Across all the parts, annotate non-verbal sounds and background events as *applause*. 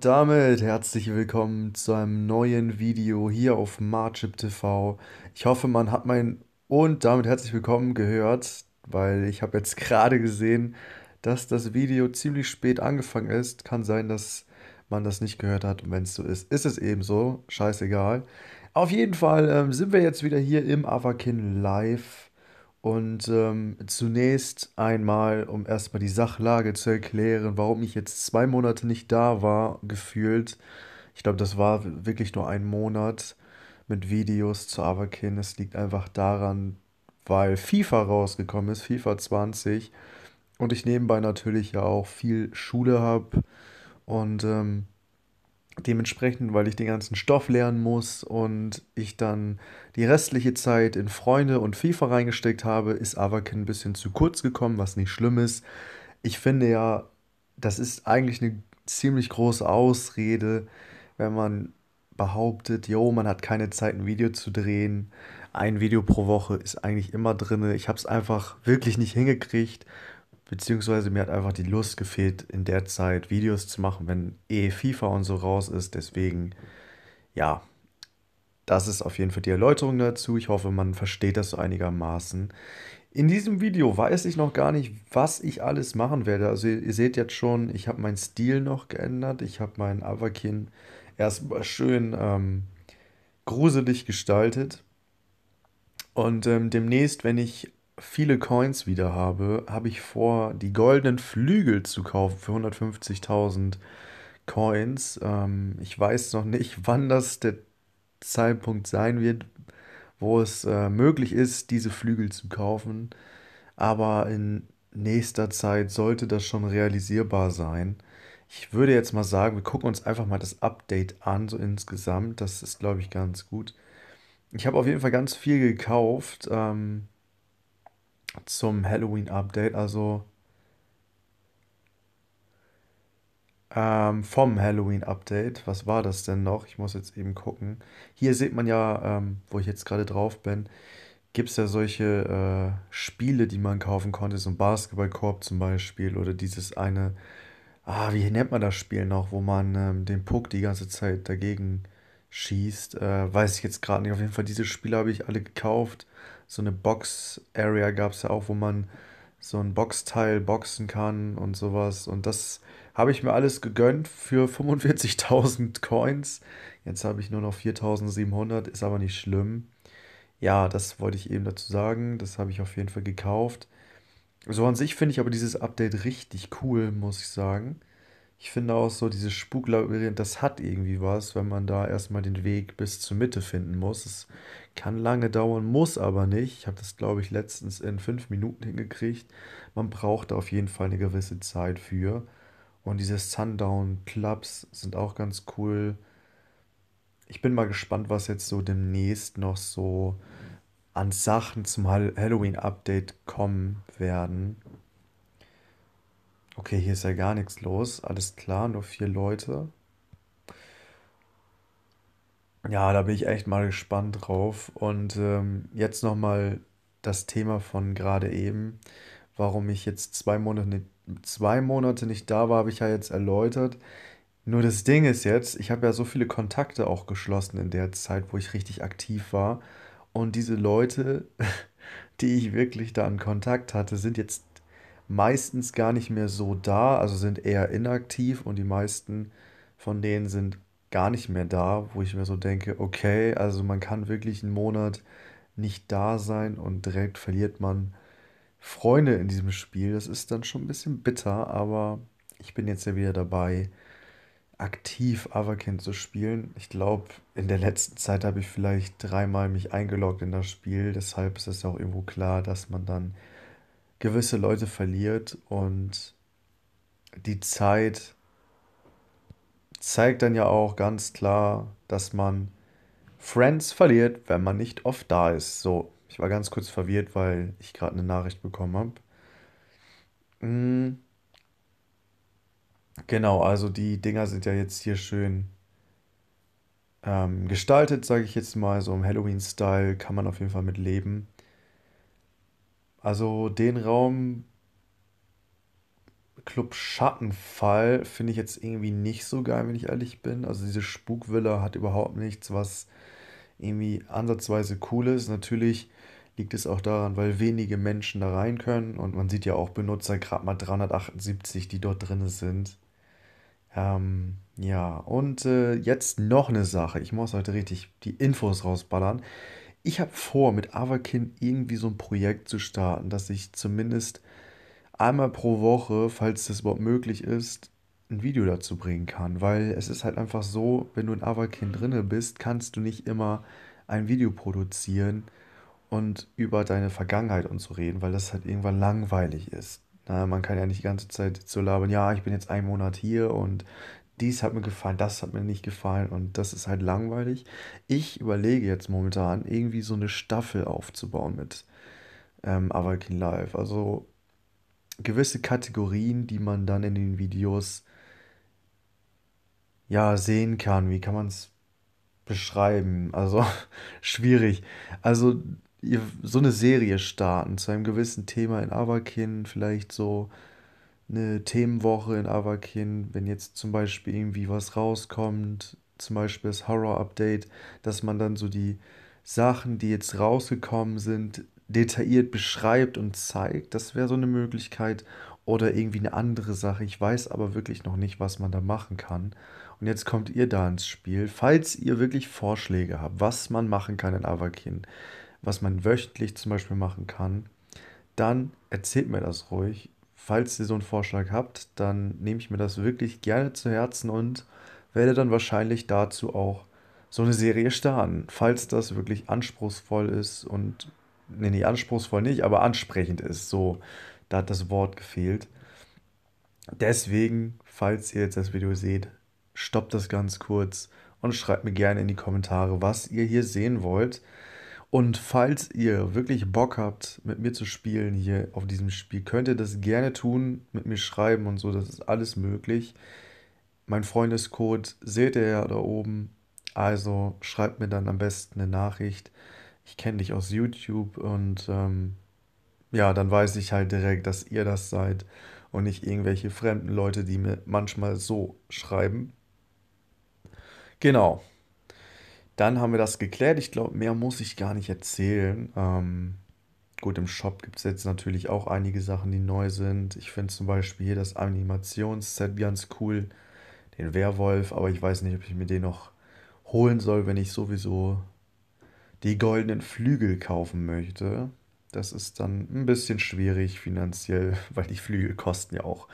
Damit herzlich willkommen zu einem neuen Video hier auf Marchip TV. Ich hoffe, man hat mein und damit herzlich willkommen gehört, weil ich habe jetzt gerade gesehen, dass das Video ziemlich spät angefangen ist. Kann sein, dass man das nicht gehört hat und wenn es so ist, ist es eben so. Scheißegal. Auf jeden Fall ähm, sind wir jetzt wieder hier im Avakin Live und ähm, zunächst einmal, um erstmal die Sachlage zu erklären, warum ich jetzt zwei Monate nicht da war, gefühlt. Ich glaube, das war wirklich nur ein Monat mit Videos zu Avakin. Es liegt einfach daran, weil FIFA rausgekommen ist, FIFA 20. Und ich nebenbei natürlich ja auch viel Schule habe. Und ähm, dementsprechend, weil ich den ganzen Stoff lernen muss und ich dann die restliche Zeit in Freunde und FIFA reingesteckt habe, ist Avakin ein bisschen zu kurz gekommen, was nicht schlimm ist. Ich finde ja, das ist eigentlich eine ziemlich große Ausrede, wenn man behauptet, yo, man hat keine Zeit, ein Video zu drehen. Ein Video pro Woche ist eigentlich immer drin. Ich habe es einfach wirklich nicht hingekriegt Beziehungsweise mir hat einfach die Lust gefehlt, in der Zeit Videos zu machen, wenn eh FIFA und so raus ist. Deswegen, ja, das ist auf jeden Fall die Erläuterung dazu. Ich hoffe, man versteht das so einigermaßen. In diesem Video weiß ich noch gar nicht, was ich alles machen werde. Also ihr, ihr seht jetzt schon, ich habe meinen Stil noch geändert. Ich habe meinen Avakin erstmal schön ähm, gruselig gestaltet. Und ähm, demnächst, wenn ich viele Coins wieder habe, habe ich vor, die goldenen Flügel zu kaufen für 150.000 Coins. Ähm, ich weiß noch nicht, *laughs* wann das der Zeitpunkt sein wird, wo es äh, möglich ist, diese Flügel zu kaufen. Aber in nächster Zeit sollte das schon realisierbar sein. Ich würde jetzt mal sagen, wir gucken uns einfach mal das Update an, so insgesamt. Das ist, glaube ich, ganz gut. Ich habe auf jeden Fall ganz viel gekauft. Ähm, zum Halloween-Update, also ähm, vom Halloween-Update. Was war das denn noch? Ich muss jetzt eben gucken. Hier sieht man ja, ähm, wo ich jetzt gerade drauf bin, gibt es ja solche äh, Spiele, die man kaufen konnte, so ein Basketballkorb zum Beispiel oder dieses eine, ah, wie nennt man das Spiel noch, wo man ähm, den Puck die ganze Zeit dagegen schießt. Äh, weiß ich jetzt gerade nicht. Auf jeden Fall, diese Spiele habe ich alle gekauft so eine Box-Area gab es ja auch, wo man so ein Boxteil boxen kann und sowas. Und das habe ich mir alles gegönnt für 45.000 *laughs* Coins. Jetzt habe ich nur noch 4.700, ist aber nicht schlimm. Ja, das wollte ich eben dazu sagen. Das habe ich auf jeden Fall gekauft. So an sich finde ich aber dieses Update richtig cool, muss ich sagen ich finde auch so, dieses Spuklabyrinth, das hat irgendwie was, wenn man da erstmal den Weg bis zur Mitte finden muss. Es kann lange dauern, muss aber nicht. Ich habe das, glaube ich, letztens in fünf Minuten hingekriegt. Man braucht da auf jeden Fall eine gewisse Zeit für. Und diese Sundown Clubs sind auch ganz cool. Ich bin mal gespannt, was jetzt so demnächst noch so an Sachen zum Halloween-Update kommen werden. Okay, hier ist ja gar nichts los. Alles klar, nur vier Leute. Ja, da bin ich echt mal gespannt drauf. Und ähm, jetzt nochmal das Thema von gerade eben, warum ich jetzt zwei Monate, zwei Monate nicht da war, habe ich ja jetzt erläutert. Nur das Ding ist jetzt, ich habe ja so viele Kontakte auch geschlossen in der Zeit, wo ich richtig aktiv war. Und diese Leute, *laughs* die ich wirklich da in Kontakt hatte, sind jetzt meistens gar nicht mehr so da, also sind eher inaktiv und die meisten von denen sind gar nicht mehr da, wo ich mir so denke, okay, also man kann wirklich einen Monat nicht da sein und direkt verliert man Freunde in diesem Spiel. Das ist dann schon ein bisschen bitter, aber ich bin jetzt ja wieder dabei, aktiv Avakin zu spielen. Ich glaube, in der letzten Zeit habe ich vielleicht dreimal mich eingeloggt in das Spiel, deshalb ist es auch irgendwo klar, dass man dann gewisse Leute verliert und die Zeit zeigt dann ja auch ganz klar, dass man Friends verliert, wenn man nicht oft da ist. So, ich war ganz kurz verwirrt, weil ich gerade eine Nachricht bekommen habe. Mhm. Genau, also die Dinger sind ja jetzt hier schön ähm, gestaltet, sage ich jetzt mal. So im Halloween-Style kann man auf jeden Fall mit leben. Also den Raum Club Schattenfall finde ich jetzt irgendwie nicht so geil, wenn ich ehrlich bin. Also diese Spukvilla hat überhaupt nichts, was irgendwie ansatzweise cool ist. Natürlich liegt es auch daran, weil wenige Menschen da rein können und man sieht ja auch Benutzer, gerade mal 378, die dort drin sind. Ähm, ja, und äh, jetzt noch eine Sache. Ich muss heute richtig die Infos rausballern. Ich habe vor, mit Avakin irgendwie so ein Projekt zu starten, dass ich zumindest einmal pro Woche, falls das überhaupt möglich ist, ein Video dazu bringen kann, weil es ist halt einfach so, wenn du in Avakin drinne bist, kannst du nicht immer ein Video produzieren und über deine Vergangenheit und so reden, weil das halt irgendwann langweilig ist. Na, man kann ja nicht die ganze Zeit so labern, ja, ich bin jetzt einen Monat hier und dies hat mir gefallen, das hat mir nicht gefallen und das ist halt langweilig. Ich überlege jetzt momentan, irgendwie so eine Staffel aufzubauen mit ähm, Avakin Live. Also gewisse Kategorien, die man dann in den Videos ja sehen kann. Wie kann man es beschreiben? Also *laughs* schwierig. Also so eine Serie starten zu einem gewissen Thema in Avakin, vielleicht so eine Themenwoche in Avakin, wenn jetzt zum Beispiel irgendwie was rauskommt, zum Beispiel das Horror-Update, dass man dann so die Sachen, die jetzt rausgekommen sind, detailliert beschreibt und zeigt. Das wäre so eine Möglichkeit. Oder irgendwie eine andere Sache. Ich weiß aber wirklich noch nicht, was man da machen kann. Und jetzt kommt ihr da ins Spiel. Falls ihr wirklich Vorschläge habt, was man machen kann in Avakin, was man wöchentlich zum Beispiel machen kann, dann erzählt mir das ruhig. Falls ihr so einen Vorschlag habt, dann nehme ich mir das wirklich gerne zu Herzen und werde dann wahrscheinlich dazu auch so eine Serie starten, falls das wirklich anspruchsvoll ist und, nee, nicht anspruchsvoll nicht, aber ansprechend ist. So, da hat das Wort gefehlt. Deswegen, falls ihr jetzt das Video seht, stoppt das ganz kurz und schreibt mir gerne in die Kommentare, was ihr hier sehen wollt. Und falls ihr wirklich Bock habt, mit mir zu spielen hier auf diesem Spiel, könnt ihr das gerne tun, mit mir schreiben und so, das ist alles möglich. Mein Freundescode seht ihr ja da oben. Also schreibt mir dann am besten eine Nachricht. Ich kenne dich aus YouTube und ähm, ja, dann weiß ich halt direkt, dass ihr das seid und nicht irgendwelche fremden Leute, die mir manchmal so schreiben. Genau. Dann haben wir das geklärt. Ich glaube, mehr muss ich gar nicht erzählen. Ähm, gut, im Shop gibt es jetzt natürlich auch einige Sachen, die neu sind. Ich finde zum Beispiel hier das Animationsset ganz cool. Den Werwolf, aber ich weiß nicht, ob ich mir den noch holen soll, wenn ich sowieso die goldenen Flügel kaufen möchte. Das ist dann ein bisschen schwierig finanziell, *laughs* weil die Flügel kosten ja auch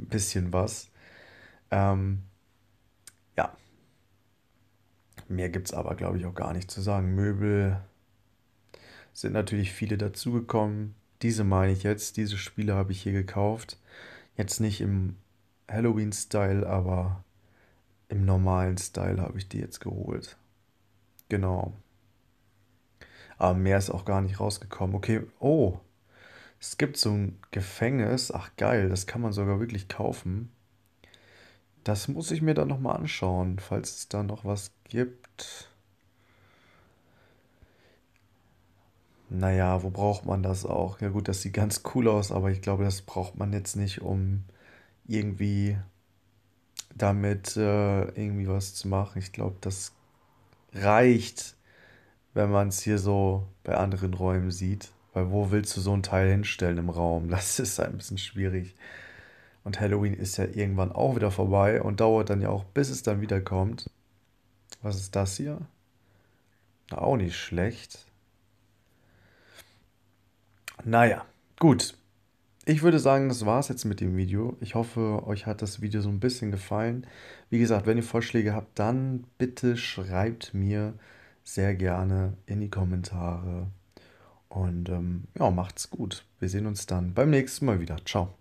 ein bisschen was. Ähm, ja, Mehr gibt es aber, glaube ich, auch gar nicht zu sagen. Möbel sind natürlich viele dazugekommen. Diese meine ich jetzt. Diese Spiele habe ich hier gekauft. Jetzt nicht im Halloween-Style, aber im normalen Style habe ich die jetzt geholt. Genau. Aber mehr ist auch gar nicht rausgekommen. Okay, oh. Es gibt so ein Gefängnis. Ach geil, das kann man sogar wirklich kaufen. Das muss ich mir dann nochmal anschauen, falls es da noch was gibt. Naja, wo braucht man das auch? Ja gut, das sieht ganz cool aus, aber ich glaube, das braucht man jetzt nicht, um irgendwie damit äh, irgendwie was zu machen. Ich glaube, das reicht, wenn man es hier so bei anderen Räumen sieht. Weil wo willst du so ein Teil hinstellen im Raum? *laughs* Das ist ein bisschen schwierig. Und Halloween ist ja irgendwann auch wieder vorbei und dauert dann ja auch, bis es dann wieder kommt. Was ist das hier? Na, auch nicht schlecht. Naja, gut. Ich würde sagen, das war's jetzt mit dem Video. Ich hoffe, euch hat das Video so ein bisschen gefallen. Wie gesagt, wenn ihr Vorschläge habt, dann bitte schreibt mir sehr gerne in die Kommentare. Und ähm, ja, macht's gut. Wir sehen uns dann beim nächsten Mal wieder. Ciao.